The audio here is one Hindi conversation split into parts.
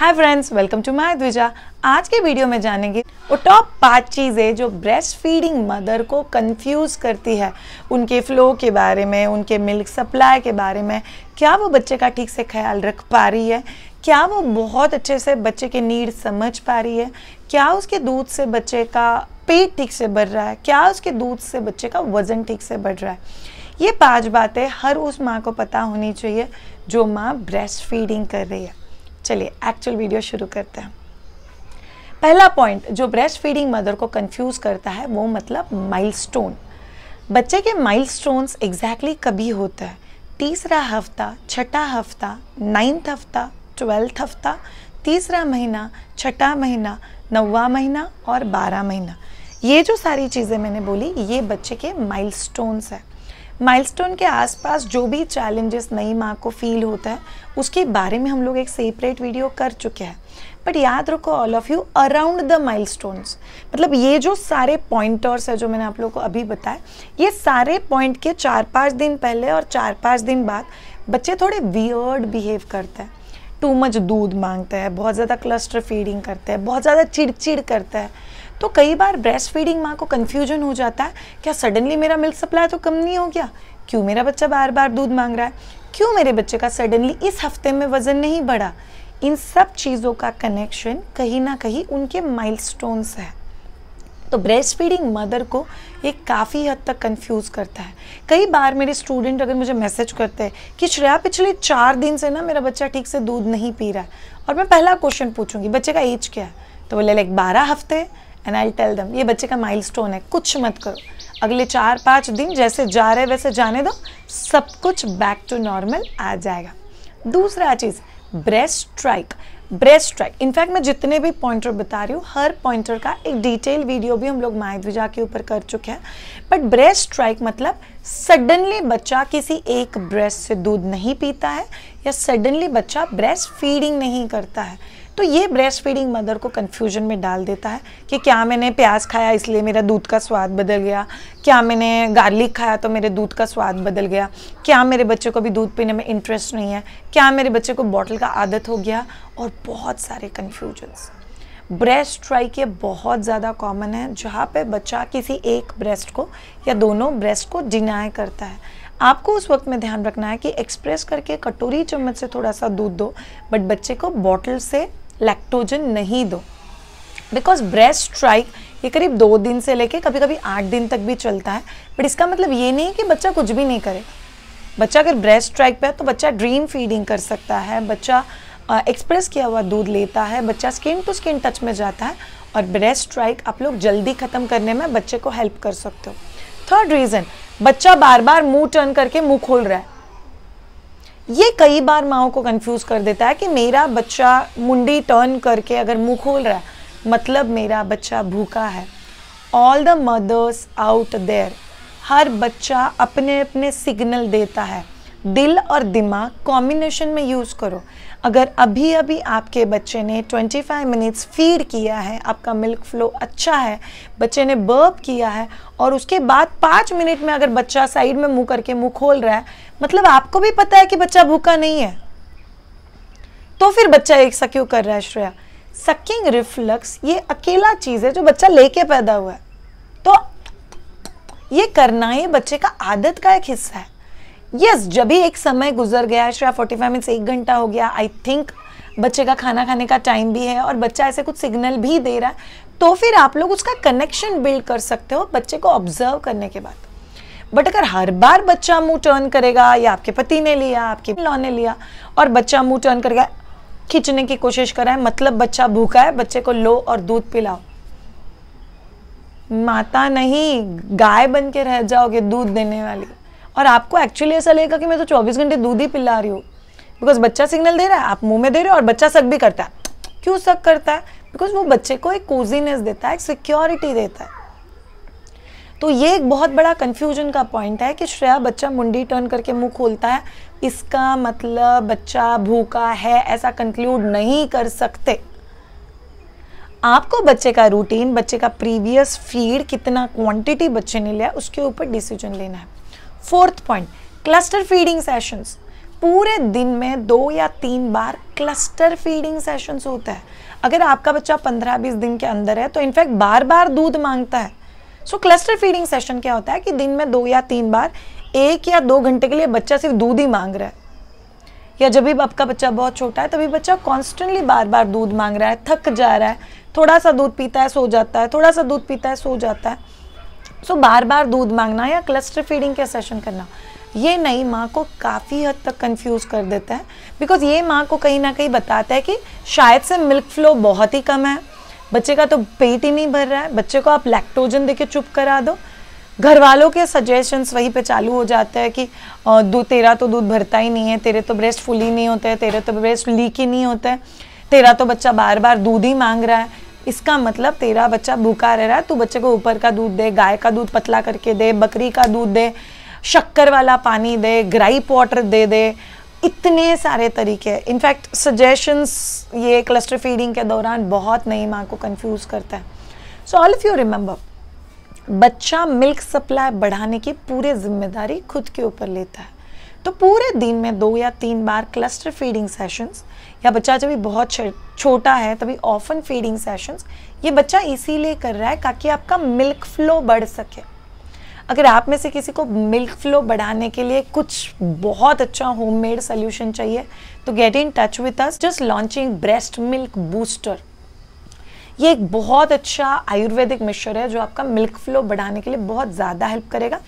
hi friends welcome to my द्विजा आज के वीडियो में जानेंगे वो टॉप पाँच चीज़ें जो ब्रेस्ट फीडिंग मदर को कंफ्यूज करती है उनके फ्लो के बारे में उनके मिल्क सप्लाई के बारे में क्या वो बच्चे का ठीक से ख्याल रख पा रही है क्या वो बहुत अच्छे से बच्चे के नीड समझ पा रही है क्या उसके दूध से बच्चे का पेट ठीक से बढ़ रहा है क्या उसके दूध से बच्चे का वज़न ठीक से बढ़ रहा है ये पांच बातें हर उस माँ को पता होनी चाहिए जो माँ ब्रेस्ट फीडिंग कर रही है चलिए एक्चुअल वीडियो शुरू करते हैं पहला पॉइंट जो ब्रेस्ट फीडिंग मदर को कंफ्यूज करता है वो मतलब माइलस्टोन बच्चे के माइलस्टोन्स एग्जैक्टली कभी होता है तीसरा हफ्ता छठा हफ्ता नाइन्थ हफ्ता ट्वेल्थ हफ्ता तीसरा महीना छठा महीना नौवा महीना और बारह महीना ये जो सारी चीज़ें मैंने बोली ये बच्चे के माइलस्टोन्स है माइलस्टोन के आसपास जो भी चैलेंजेस नई माँ को फील होता है उसके बारे में हम लोग एक सेपरेट वीडियो कर चुके हैं बट याद रखो all of you around the milestones मतलब ये जो सारे पॉइंटर्स है जो मैंने आप लोग को अभी बताया ये सारे पॉइंट के चार पाँच दिन पहले और चार पाँच दिन बाद बच्चे थोड़े वियर्ड बिहेव करते हैं टू मच दूध मांगते हैं बहुत ज़्यादा क्लस्टर फीडिंग करते हैं बहुत ज़्यादा चिड़चिड़ करते हैं तो कई बार ब्रेस्ट फीडिंग माँ को कन्फ्यूजन हो जाता है क्या सडनली मेरा मिल्क सप्लाई तो कम नहीं हो गया क्यों मेरा बच्चा बार बार दूध मांग रहा है क्यों मेरे बच्चे का सडनली इस हफ्ते में वज़न नहीं बढ़ा इन सब चीज़ों का कनेक्शन कहीं ना कहीं उनके माइलस्टोन्स है तो ब्रेस्ट फीडिंग मदर को ये काफ़ी हद तक कंफ्यूज करता है कई बार मेरे स्टूडेंट अगर मुझे मैसेज करते हैं कि श्रेया पिछले चार दिन से ना मेरा बच्चा ठीक से दूध नहीं पी रहा है और मैं पहला क्वेश्चन पूछूंगी बच्चे का एज क्या है तो बोले लाइक बारह हफ्ते एंड आई टेल दम ये बच्चे का माइल है कुछ मत करो अगले चार पाँच दिन जैसे जा रहे वैसे जाने दो सब कुछ बैक टू नॉर्मल आ जाएगा दूसरा चीज़ breast strike breast strike in fact मैं जितने भी पॉइंटर बता रही हूँ हर पॉइंटर का एक डिटेल वीडियो भी हम लोग मायद्विजा के ऊपर कर चुके हैं बट ब्रेस्ट स्ट्राइक मतलब सडनली बच्चा किसी एक ब्रेस्ट से दूध नहीं पीता है या सडनली बच्चा ब्रेस्ट फीडिंग नहीं करता है तो ये ब्रेस्ट फीडिंग मदर को कन्फ्यूजन में डाल देता है कि क्या मैंने प्याज खाया इसलिए मेरा दूध का स्वाद बदल गया क्या मैंने गार्लिक खाया तो मेरे दूध का स्वाद बदल गया क्या मेरे बच्चे को भी दूध पीने में इंटरेस्ट नहीं है क्या मेरे बच्चे को बॉटल का आदत हो गया और बहुत सारे कन्फ्यूजन्स ब्रेस्ट ट्राई ये बहुत ज़्यादा कॉमन है जहाँ पे बच्चा किसी एक ब्रेस्ट को या दोनों ब्रेस्ट को डिनाई करता है आपको उस वक्त में ध्यान रखना है कि एक्सप्रेस करके कटोरी चम्मच से थोड़ा सा दूध दो बट बच्चे को बॉटल से लैक्टोजन नहीं दो बिकॉज ब्रेस्ट स्ट्राइक ये करीब दो दिन से लेके कभी कभी आठ दिन तक भी चलता है बट इसका मतलब ये नहीं कि बच्चा कुछ भी नहीं करे बच्चा अगर ब्रेस्ट स्ट्राइक पे है तो बच्चा ड्रीम फीडिंग कर सकता है बच्चा एक्सप्रेस किया हुआ दूध लेता है बच्चा स्किन टू स्किन टच में जाता है और ब्रेस्ट स्ट्राइक आप लोग जल्दी ख़त्म करने में बच्चे को हेल्प कर सकते हो थर्ड रीज़न बच्चा बार बार मुंह टर्न करके मुंह खोल रहा है ये कई बार माओ को कंफ्यूज कर देता है कि मेरा बच्चा मुंडी टर्न करके अगर मुंह खोल रहा है मतलब मेरा बच्चा भूखा है all the mothers out there हर बच्चा अपने अपने सिग्नल देता है दिल और दिमाग कॉम्बिनेशन में यूज़ करो अगर अभी अभी आपके बच्चे ने 25 मिनट्स फीड किया है आपका मिल्क फ्लो अच्छा है बच्चे ने बर्ब किया है और उसके बाद पाँच मिनट में अगर बच्चा साइड में मुँह करके मुँह खोल रहा है मतलब आपको भी पता है कि बच्चा भूखा नहीं है तो फिर बच्चा एक सा क्यों कर रहा है श्रेया सकिंग रिफ्लक्स ये अकेला चीज़ है जो बच्चा लेके पैदा हुआ है तो ये करना ही बच्चे का आदत का एक हिस्सा है यस जब भी एक समय गुजर गया श्रेया फोर्टी फाइव मिनट्स एक घंटा हो गया आई थिंक बच्चे का खाना खाने का टाइम भी है और बच्चा ऐसे कुछ सिग्नल भी दे रहा है तो फिर आप लोग उसका कनेक्शन बिल्ड कर सकते हो बच्चे को ऑब्जर्व करने के बाद बट अगर हर बार बच्चा मुंह टर्न करेगा या आपके पति ने लिया आपके लॉ ने लिया और बच्चा मुंह टर्न करेगा खींचने की कोशिश करा है मतलब बच्चा भूखा है बच्चे को लो और दूध पिलाओ माता नहीं गाय बन के रह जाओगे दूध देने वाली और आपको एक्चुअली ऐसा लगेगा कि मैं तो चौबीस घंटे दूध ही पिला रही हूँ बिकॉज बच्चा सिग्नल दे रहा है आप मुंह में दे रहे हो और बच्चा सक भी करता है क्यों सक करता है बिकॉज वो बच्चे को एक कोजीनेस देता है एक सिक्योरिटी देता है तो ये एक बहुत बड़ा कन्फ्यूजन का पॉइंट है कि श्रेया बच्चा मुंडी टर्न करके मुंह खोलता है इसका मतलब बच्चा भूखा है ऐसा कंक्लूड नहीं कर सकते आपको बच्चे का रूटीन बच्चे का प्रीवियस फीड कितना क्वांटिटी बच्चे ने लिया उसके ऊपर डिसीजन लेना है fourth point cluster feeding sessions पूरे दिन में दो या तीन बार क्लस्टर फीडिंग सेशंस होता है अगर आपका बच्चा पंद्रह बीस दिन के अंदर है तो इनफैक्ट बार बार दूध मांगता है सो क्लस्टर फीडिंग सेशन क्या होता है कि दिन में दो या तीन बार एक या दो घंटे के लिए बच्चा सिर्फ दूध ही मांग रहा है या जब भी आपका बच्चा बहुत छोटा है तभी बच्चा कॉन्स्टेंटली बार बार दूध मांग रहा है थक जा रहा है थोड़ा सा दूध पीता है सो जाता है थोड़ा सा दूध पीता है सो जाता है सो so, बार बार दूध मांगना या क्लस्टर फीडिंग के सेशन करना ये नई माँ को काफ़ी हद तक कंफ्यूज कर देता है बिकॉज ये माँ को कहीं ना कहीं बताता है कि शायद से मिल्क फ्लो बहुत ही कम है बच्चे का तो पेट ही नहीं भर रहा है बच्चे को आप लैक्टोजन देके चुप करा दो घर वालों के सजेशंस वहीं पे चालू हो जाते हैं कि दूध तेरा तो दूध भरता ही नहीं है तेरे तो ब्रेस्ट फुल ही नहीं होते तेरे तो ब्रेस्ट लीक ही नहीं होते तेरा तो बच्चा बार बार दूध ही मांग रहा है इसका मतलब तेरा बच्चा भूखा रह रहा है तू बच्चे को ऊपर का दूध दे गाय का दूध पतला करके दे बकरी का दूध दे शक्कर वाला पानी दे ग्राइप वाटर दे दे इतने सारे तरीके इनफैक्ट सजेशंस ये क्लस्टर फीडिंग के दौरान बहुत नई माँ को कंफ्यूज करता है so all of you remember बच्चा मिल्क सप्लाई बढ़ाने की पूरी जिम्मेदारी खुद के ऊपर लेता है तो पूरे दिन में दो या तीन बार क्लस्टर फीडिंग सेशंस या बच्चा जब बहुत छोटा है तभी ऑफन फीडिंग सेशंस ये बच्चा इसीलिए कर रहा है ताकि आपका मिल्क फ्लो बढ़ सके अगर आप में से किसी को मिल्क फ्लो बढ़ाने के लिए कुछ बहुत अच्छा होममेड सोल्यूशन चाहिए तो get in touch with us just launching breast milk booster ये एक बहुत अच्छा आयुर्वेदिक मिक्सचर है जो आपका मिल्क फ्लो बढ़ाने के लिए बहुत ज़्यादा हेल्प करेगा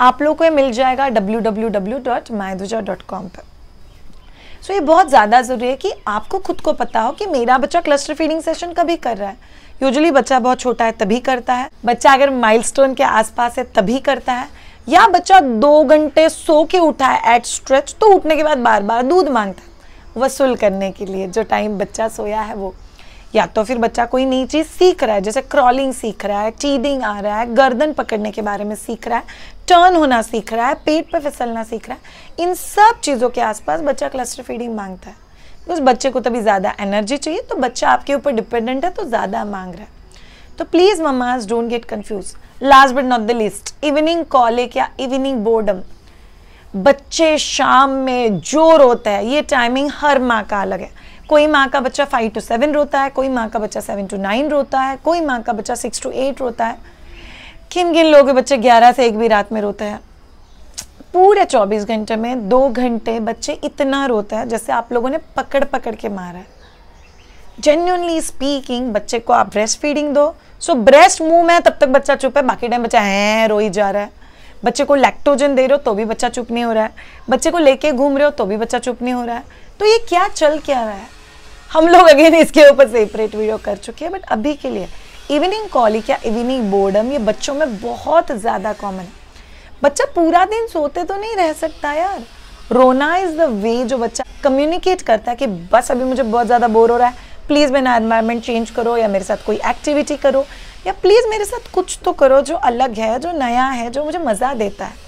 आप लोग को ये मिल जाएगा डब्ल्यू डब्ल्यू डब्ल्यू डॉट मायदुजा डॉट कॉम पर सो so, ये बहुत ज़्यादा ज़रूरी है कि आपको खुद को पता हो कि मेरा बच्चा क्लस्टर फीडिंग सेशन कभी कर रहा है यूजली बच्चा बहुत छोटा है तभी करता है बच्चा अगर माइलस्टोन के आसपास है तभी करता है या बच्चा दो घंटे सो के उठा है एट स्ट्रेच तो उठने के बाद बार बार दूध मांगता है वसूल करने के लिए जो टाइम बच्चा सोया है वो या तो फिर बच्चा कोई नई चीज़ सीख रहा है जैसे क्रॉलिंग सीख रहा है चीडिंग आ रहा है गर्दन पकड़ने के बारे में सीख रहा है टर्न होना सीख रहा है पेट पर फिसलना सीख रहा है इन सब चीज़ों के आसपास बच्चा क्लस्टर फीडिंग मांगता है उस बच्चे को तभी ज़्यादा एनर्जी चाहिए तो बच्चा आपके ऊपर डिपेंडेंट है तो ज़्यादा मांग रहा है तो please mamas don't get confuse last but not the least evening colic या इवनिंग बोर्डम बच्चे शाम में जो रोते हैं ये टाइमिंग हर माँ का अलग है कोई माँ का बच्चा फाइव टू सेवन रोता है कोई माँ का बच्चा सेवन टू नाइन रोता है कोई माँ का बच्चा सिक्स टू एट रोता है किन किन लोगों के बच्चे ग्यारह से एक भी रात में रोते हैं पूरे चौबीस घंटे में दो घंटे बच्चे इतना रोते हैं जैसे आप लोगों ने पकड़ पकड़ के मारा है जेन्यूनली स्पीकिंग बच्चे को आप ब्रेस्ट फीडिंग दो सो ब्रेस्ट मुंह में तब तक बच्चा चुप है बाकी टाइम बच्चा है रो ही जा रहा है बच्चे को लैक्टोजन दे रहे हो तो भी बच्चा चुप नहीं हो रहा है बच्चे को लेके घूम रहे हो तो भी बच्चा चुप नहीं हो रहा है तो ये क्या चल क्या रहा है हम लोग अगेन इसके ऊपर सेपरेट वीडियो कर चुके हैं बट अभी के लिए इवनिंग कॉलिक या इवनिंग बोर्डम ये बच्चों में बहुत ज़्यादा कॉमन है बच्चा पूरा दिन सोते तो नहीं रह सकता यार रोना इज़ द वे जो बच्चा कम्युनिकेट करता है कि बस अभी मुझे बहुत ज़्यादा बोर हो रहा है प्लीज़ मेरा एनवायरमेंट चेंज करो या मेरे साथ कोई एक्टिविटी करो या प्लीज़ मेरे साथ कुछ तो करो जो अलग है जो नया है जो मुझे मज़ा देता है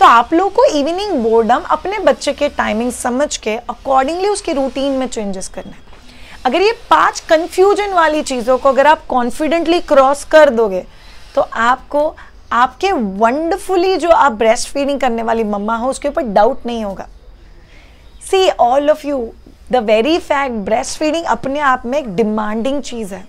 तो आप लोगों को इवनिंग बोर्डम अपने बच्चे के टाइमिंग समझ के अकॉर्डिंगली उसके रूटीन में चेंजेस करना है अगर ये पांच कंफ्यूजन वाली चीज़ों को अगर आप कॉन्फिडेंटली क्रॉस कर दोगे तो आपको आपके वंडरफुली जो आप ब्रेस्ट फीडिंग करने वाली मम्मा हो उसके ऊपर डाउट नहीं होगा see all of you the very fact breast feeding अपने आप में एक डिमांडिंग चीज़ है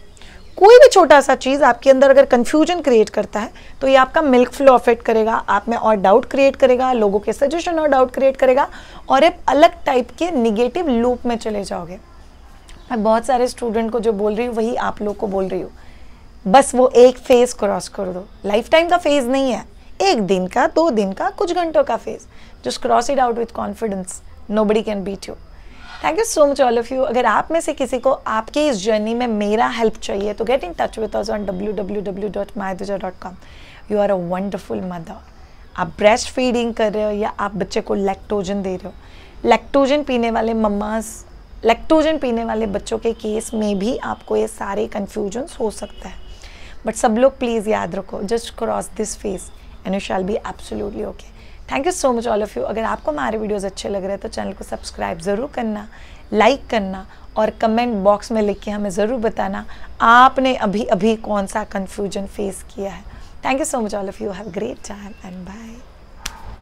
कोई भी छोटा सा चीज़ आपके अंदर अगर कन्फ्यूजन क्रिएट करता है तो ये आपका मिल्क फ्लो अफेक्ट करेगा आप में और डाउट क्रिएट करेगा लोगों के सजेशन और डाउट क्रिएट करेगा और एक अलग टाइप के निगेटिव लूप में चले जाओगे मैं बहुत सारे स्टूडेंट को जो बोल रही हूँ वही आप लोग को बोल रही हूँ बस वो एक फेज़ क्रॉस कर दो लाइफ टाइम का फेज़ नहीं है एक दिन का दो दिन का कुछ घंटों का phase just cross it out with confidence nobody can beat you thank you so much all of you अगर आप में से किसी को आपकी इस जर्नी में मेरा हेल्प चाहिए तो get in touch with us on W W W dot my दुजा dot com you are a wonderful mother आप ब्रेस्ट फीडिंग कर रहे हो या आप बच्चे को लैक्टोजन दे रहे हो लैक्टोजन पीने वाले मम्मास लैक्टोजन पीने वाले बच्चों के केस में भी आपको ये सारे कन्फ्यूजन्स हो सकता है बट सब लोग प्लीज़ याद रखो just cross this phase and you shall be absolutely okay thank you so much all of you अगर आपको हमारे वीडियोस अच्छे लग रहे हैं तो चैनल को सब्सक्राइब ज़रूर करना लाइक करना और कमेंट बॉक्स में लिख के हमें ज़रूर बताना आपने अभी अभी कौन सा कन्फ्यूजन फेस किया है thank you so much all of you have great time and bye